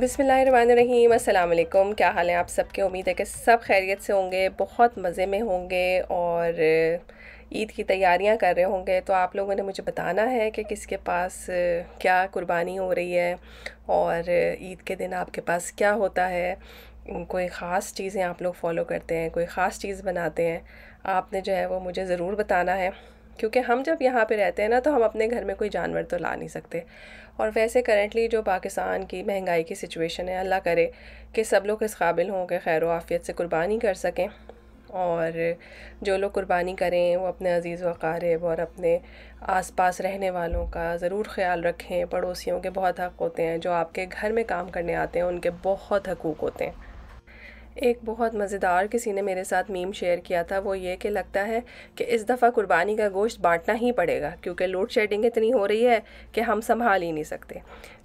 बिसमीम अल्लाम क्या हाल है आप सबके उम्मीद है कि सब खैरियत से होंगे बहुत मज़े में होंगे और ईद की तैयारियां कर रहे होंगे तो आप लोगों ने मुझे बताना है कि किसके पास क्या कुर्बानी हो रही है और ईद के दिन आपके पास क्या होता है कोई ख़ास चीज़ें आप लोग फॉलो करते हैं कोई ख़ास चीज़ बनाते हैं आपने जो है वो मुझे ज़रूर बताना है क्योंकि हम जब यहाँ पे रहते हैं ना तो हम अपने घर में कोई जानवर तो ला नहीं सकते और वैसे करेंटली जो पाकिस्तान की महंगाई की सिचुएशन है अल्लाह करे कि सब लोग इस काबिल हों के खैर आफियत से कुर्बानी कर सकें और जो लोग कुर्बानी करें वो अपने अजीज़ व और अपने आस पास रहने वालों का ज़रूर ख्याल रखें पड़ोसियों के बहुत हक़ होते हैं जो आपके घर में काम करने आते हैं उनके बहुत हकूक़ होते हैं एक बहुत मज़ेदार किसी ने मेरे साथ मीम शेयर किया था वो ये कि लगता है कि इस दफ़ा कुर्बानी का गोश्त बांटना ही पड़ेगा क्योंकि लोड शेडिंग इतनी हो रही है कि हम संभाल ही नहीं सकते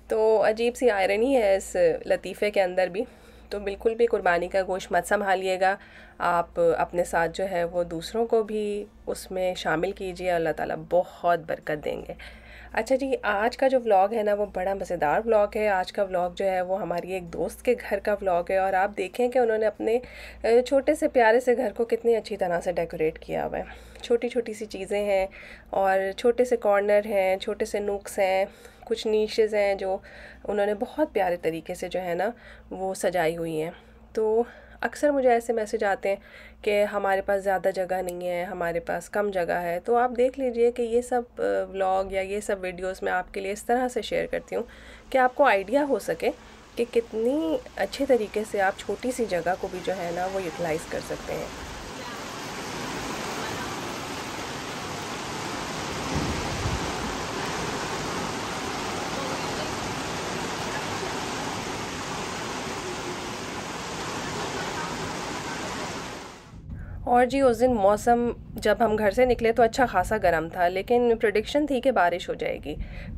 तो अजीब सी आयरनी है इस लतीफ़े के अंदर भी तो बिल्कुल भी कुर्बानी का गोश्त मत संभालिएगा आप अपने साथ जो है वो दूसरों को भी उसमें शामिल कीजिए अल्लाह ताला बहुत बरकत देंगे अच्छा जी आज का जो व्लॉग है ना वो बड़ा मज़ेदार व्लॉग है आज का व्लॉग जो है वो हमारी एक दोस्त के घर का व्लॉग है और आप देखें कि उन्होंने अपने छोटे से प्यारे से घर को कितनी अच्छी तरह से डेकोरेट किया हुआ है छोटी छोटी सी चीज़ें हैं और छोटे से कॉर्नर हैं छोटे से नुक्स हैं कुछ नीशेज़ हैं जो उन्होंने बहुत प्यारे तरीके से जो है ना वो सजाई हुई हैं तो अक्सर मुझे ऐसे मैसेज आते हैं कि हमारे पास ज़्यादा जगह नहीं है हमारे पास कम जगह है तो आप देख लीजिए कि ये सब व्लॉग या ये सब वीडियोस मैं आपके लिए इस तरह से शेयर करती हूँ कि आपको आइडिया हो सके कि कितनी अच्छे तरीके से आप छोटी सी जगह को भी जो है ना वो यूटिलाइज़ कर सकते हैं और जी उस दिन मौसम जब हम घर से निकले तो अच्छा खासा गर्म था लेकिन प्रडिक्शन थी कि बारिश हो जाएगी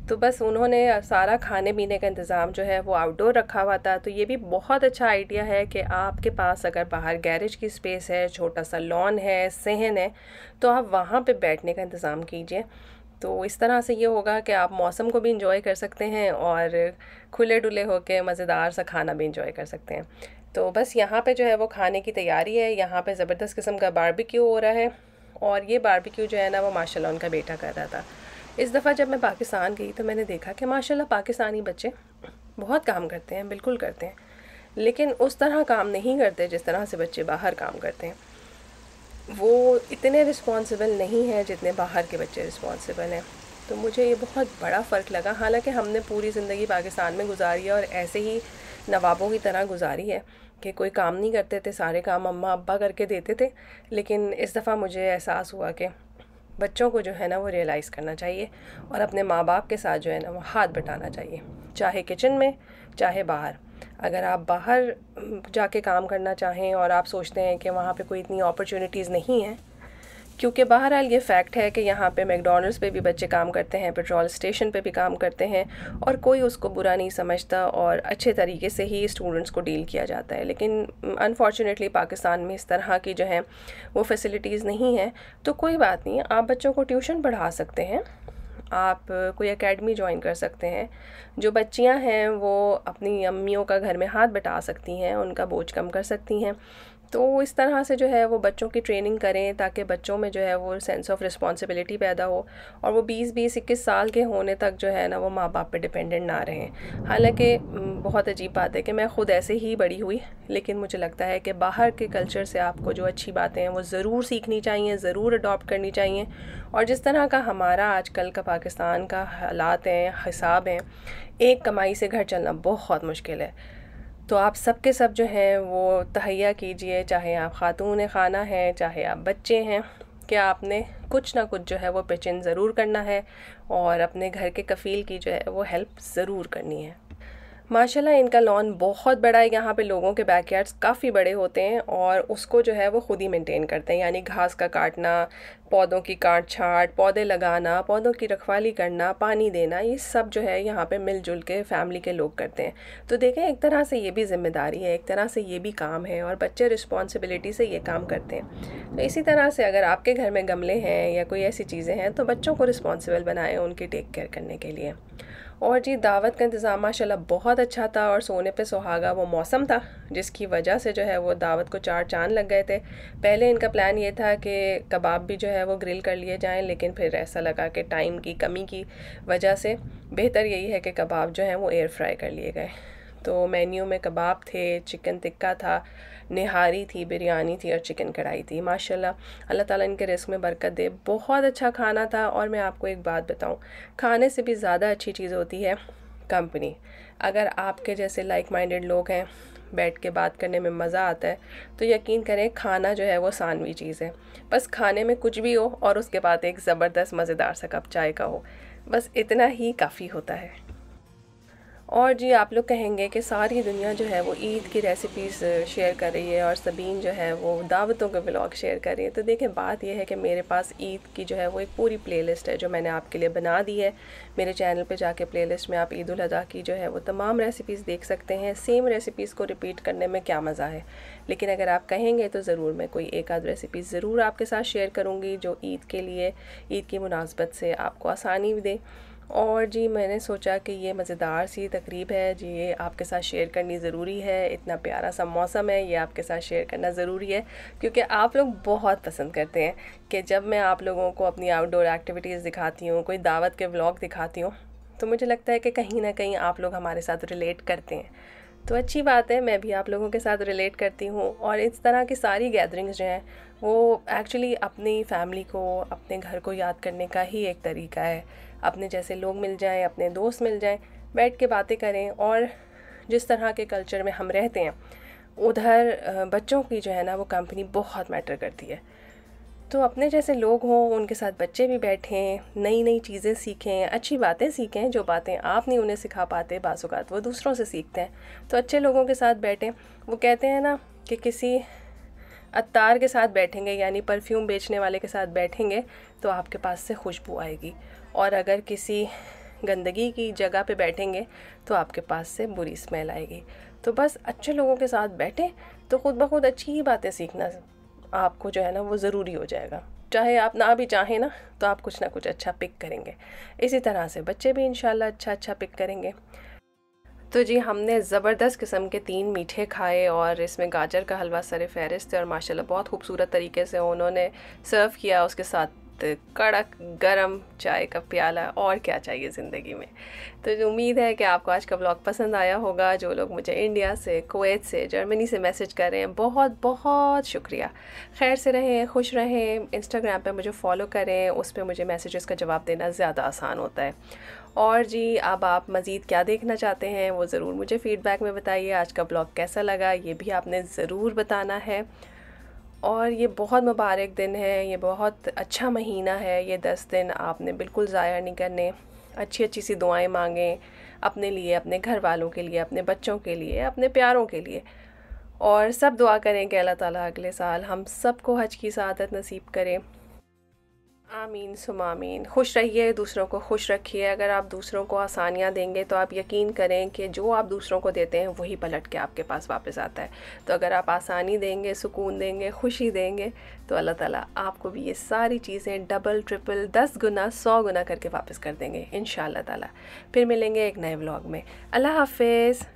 तो बस उन्होंने सारा खाने पीने का इंतज़ाम जो है वो आउटडोर रखा हुआ था तो ये भी बहुत अच्छा आइडिया है कि आपके पास अगर बाहर गैरेज की स्पेस है छोटा सा लॉन है सहन है तो आप वहाँ पर बैठने का इंतज़ाम कीजिए तो इस तरह से ये होगा कि आप मौसम को भी इंजॉय कर सकते हैं और खुले डुले होकर मज़ेदार सा खाना भी इंजॉय कर सकते हैं तो बस यहाँ पे जो है वो खाने की तैयारी है यहाँ पे ज़बरदस्त किस्म का बारबेक्यू हो रहा है और ये बारबेक्यू जो है ना वो माशाल्लाह उनका बेटा कर रहा था इस दफ़ा जब मैं पाकिस्तान गई तो मैंने देखा कि माशाल्लाह पाकिस्तानी बच्चे बहुत काम करते हैं बिल्कुल करते हैं लेकिन उस तरह काम नहीं करते जिस तरह से बच्चे बाहर काम करते हैं वो इतने रिस्पॉन्सिबल नहीं हैं जितने बाहर के बच्चे रिस्पॉन्सिबल हैं तो मुझे ये बहुत बड़ा फ़र्क लगा हालांकि हमने पूरी ज़िंदगी पाकिस्तान में गुजारी है और ऐसे ही नवाबों की तरह गुजारी है कि कोई काम नहीं करते थे सारे काम अम्मा अब्बा करके देते थे लेकिन इस दफ़ा मुझे एहसास हुआ कि बच्चों को जो है ना वो रियलाइज़ करना चाहिए और अपने माँ बाप के साथ जो है ना वो हाथ बटाना चाहिए चाहे किचन में चाहे बाहर अगर आप बाहर जाके काम करना चाहें और आप सोचते हैं कि वहाँ पे कोई इतनी अपॉर्चुनिटीज़ नहीं हैं क्योंकि बहरहाल ये फैक्ट है कि यहाँ पे मैकडोनल्ड्स पे भी बच्चे काम करते हैं पेट्रोल स्टेशन पे भी काम करते हैं और कोई उसको बुरा नहीं समझता और अच्छे तरीके से ही स्टूडेंट्स को डील किया जाता है लेकिन अनफॉर्चुनेटली पाकिस्तान में इस तरह की जो है वो फैसिलिटीज़ नहीं हैं तो कोई बात नहीं आप बच्चों को ट्यूशन पढ़ा सकते हैं आप कोई एकेडमी ज्वाइन कर सकते हैं जो बच्चियां हैं वो अपनी अम्मियों का घर में हाथ बटा सकती हैं उनका बोझ कम कर सकती हैं तो इस तरह से जो है वो बच्चों की ट्रेनिंग करें ताकि बच्चों में जो है वो सेंस ऑफ रिस्पॉन्सिबिलिटी पैदा हो और वो बीस बीस इक्कीस साल के होने तक जो है ना वो माँ बाप पे डिपेंडेंट ना रहें हालांकि बहुत अजीब बात है कि मैं ख़ुद ऐसे ही बड़ी हुई लेकिन मुझे लगता है कि बाहर के कल्चर से आपको जो अच्छी बातें हैं वो ज़रूर सीखनी चाहिए ज़रूर अडॉप्ट करनी चाहिए और जिस तरह का हमारा आजकल का पाकिस्तान का हालात हैं हिसाब हैं एक कमाई से घर चलना बहुत मुश्किल है तो आप सब के सब जो है वो तहैया कीजिए चाहे आप ख़ातून खाना हैं चाहे आप बच्चे हैं कि आपने कुछ ना कुछ जो है वो पेचेंट ज़रूर करना है और अपने घर के कफ़ील की जो है वो हेल्प ज़रूर करनी है माशाल्लाह इनका लॉन बहुत बड़ा है यहाँ पे लोगों के बैकयार्ड्स काफ़ी बड़े होते हैं और उसको जो है वो ख़ुद ही मेंटेन करते हैं यानी घास का काटना पौधों की काट छाट पौधे लगाना पौधों की रखवाली करना पानी देना ये सब जो है यहाँ पे मिलजुल के फैमिली के लोग करते हैं तो देखें एक तरह से ये भी जिम्मेदारी है एक तरह से ये भी काम है और बच्चे रिस्पॉन्सिबिलिटी से ये काम करते हैं तो इसी तरह से अगर आपके घर में गमले हैं या कोई ऐसी चीज़ें हैं तो बच्चों को रिस्पॉन्सिबल बनाएं उनकी टेक केयर करने के लिए और जी दावत का इंतज़ाम माशाल्लाह बहुत अच्छा था और सोने पे सुहागा वो मौसम था जिसकी वजह से जो है वो दावत को चार चांद लग गए थे पहले इनका प्लान ये था कि कबाब भी जो है वो ग्रिल कर लिए जाएं लेकिन फिर ऐसा लगा कि टाइम की कमी की वजह से बेहतर यही है कि कबाब जो है वो एयर फ्राई कर लिए गए तो मेन्यू में कबाब थे चिकन टिक्का था निहारी थी बिरयानी थी और चिकन कढ़ाई थी माशाल्लाह अल्लाह ताला इनके रिस्क में बरकत दे बहुत अच्छा खाना था और मैं आपको एक बात बताऊं खाने से भी ज़्यादा अच्छी चीज़ होती है कंपनी अगर आपके जैसे लाइक माइंडेड लोग हैं बैठ के बात करने में मज़ा आता है तो यकीन करें खाना जो है वो सानवी चीज़ है बस खाने में कुछ भी हो और उसके बाद एक ज़बरदस्त मज़ेदार सा कप चाय का हो बस इतना ही काफ़ी होता है और जी आप लोग कहेंगे कि सारी दुनिया जो है वो ईद की रेसिपीज़ शेयर कर रही है और सबीन जो है वो दावतों के ब्लॉग शेयर कर रही है तो देखें बात यह है कि मेरे पास ईद की जो है वो एक पूरी प्लेलिस्ट है जो मैंने आपके लिए बना दी है मेरे चैनल पे जाके प्लेलिस्ट में आप ईद अजी की जो है वो तमाम रेसिपीज़ देख सकते हैं सेम रेसिपीज़ को रिपीट करने में क्या मज़ा है लेकिन अगर आप कहेंगे तो ज़रूर मैं कोई एक आध रेसिपी ज़रूर आपके साथ शेयर करूँगी जो ईद के लिए ईद की मुनासबत से आपको आसानी दे और जी मैंने सोचा कि ये मज़ेदार सी तकरीब है जी ये आपके साथ शेयर करनी ज़रूरी है इतना प्यारा सा मौसम है ये आपके साथ शेयर करना ज़रूरी है क्योंकि आप लोग बहुत पसंद करते हैं कि जब मैं आप लोगों को अपनी आउटडोर एक्टिविटीज़ दिखाती हूँ कोई दावत के व्लॉग दिखाती हूँ तो मुझे लगता है कि कहीं ना कहीं आप लोग हमारे साथ रिलेट करते हैं तो अच्छी बात है मैं भी आप लोगों के साथ रिलेट करती हूँ और इस तरह की सारी गैदरिंग्स जो हैं वो एक्चुअली अपनी फैमिली को अपने घर को याद करने का ही एक तरीका है अपने जैसे लोग मिल जाएं अपने दोस्त मिल जाएं बैठ के बातें करें और जिस तरह के कल्चर में हम रहते हैं उधर बच्चों की जो है ना वो कंपनी बहुत मैटर करती है तो अपने जैसे लोग हों उनके साथ बच्चे भी बैठें नई नई चीज़ें सीखें अच्छी बातें सीखें जो बातें आप नहीं उन्हें सिखा पाते बाज़ात वो दूसरों से सीखते हैं तो अच्छे लोगों के साथ बैठें वो कहते हैं ना कि किसी अत्तार के साथ बैठेंगे यानी परफ्यूम बेचने वाले के साथ बैठेंगे तो आपके पास से खुशबू आएगी और अगर किसी गंदगी की जगह पे बैठेंगे तो आपके पास से बुरी स्मेल आएगी तो बस अच्छे लोगों के साथ बैठें तो खुद ब खुद अच्छी ही बातें सीखना आपको जो है ना वो ज़रूरी हो जाएगा चाहे आप ना भी चाहें ना तो आप कुछ ना कुछ अच्छा पिक करेंगे इसी तरह से बच्चे भी इन अच्छा अच्छा पिक करेंगे तो जी हमने ज़बरदस्त किस्म के तीन मीठे खाए और इसमें गाजर का हलवा सर फहरिस्त और माशाल्लाह बहुत खूबसूरत तरीके से उन्होंने सर्व किया उसके साथ कड़क गरम चाय का प्याला और क्या चाहिए ज़िंदगी में तो उम्मीद है कि आपको आज का ब्लॉग पसंद आया होगा जो लोग मुझे इंडिया से कोवैत से जर्मनी से मैसेज कर रहे हैं बहुत बहुत शुक्रिया खैर से रहें खुश रहें इंस्टाग्राम पे मुझे फॉलो करें उस पर मुझे मैसेजेस का जवाब देना ज़्यादा आसान होता है और जी अब आप मज़ीद क्या देखना चाहते हैं वो ज़रूर मुझे फ़ीडबैक में बताइए आज का ब्लॉग कैसा लगा ये भी आपने ज़रूर बताना है और ये बहुत मुबारक दिन है ये बहुत अच्छा महीना है ये दस दिन आपने बिल्कुल ज़ाया नहीं करने अच्छी अच्छी सी दुआएं मांगें अपने लिए अपने घर वालों के लिए अपने बच्चों के लिए अपने प्यारों के लिए और सब दुआ करें कि अल्लाह ताला अगले साल हम सबको हज की सआदत नसीब करें आमीन सुमामीन खुश रहिए दूसरों को खुश रखिए अगर आप दूसरों को आसानियाँ देंगे तो आप यकीन करें कि जो आप दूसरों को देते हैं वही पलट के आपके पास वापस आता है तो अगर आप आसानी देंगे सुकून देंगे खुशी देंगे तो अल्लाह ताला आपको भी ये सारी चीज़ें डबल ट्रिपल दस गुना सौ गुना करके वापस कर देंगे इन ताला फिर मिलेंगे एक नए ब्लॉग में अल्लाह हाफिज़